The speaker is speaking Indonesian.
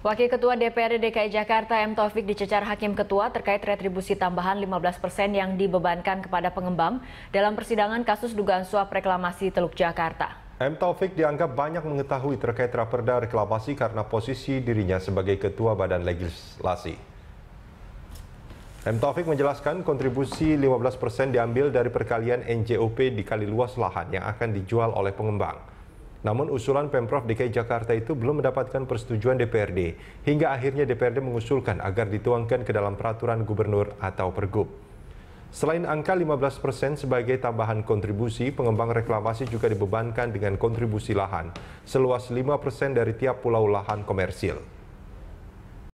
Wakil Ketua DPRD DKI Jakarta M. Taufik dicecar Hakim Ketua terkait retribusi tambahan 15 persen yang dibebankan kepada pengembang dalam persidangan kasus dugaan suap reklamasi Teluk Jakarta. M. Taufik dianggap banyak mengetahui terkait raperda reklamasi karena posisi dirinya sebagai Ketua Badan Legislasi. M. Taufik menjelaskan kontribusi 15 persen diambil dari perkalian NJOP di kali luas lahan yang akan dijual oleh pengembang. Namun usulan Pemprov DKI Jakarta itu belum mendapatkan persetujuan DPRD, hingga akhirnya DPRD mengusulkan agar dituangkan ke dalam peraturan gubernur atau pergub. Selain angka 15% sebagai tambahan kontribusi, pengembang reklamasi juga dibebankan dengan kontribusi lahan seluas 5% dari tiap pulau lahan komersil.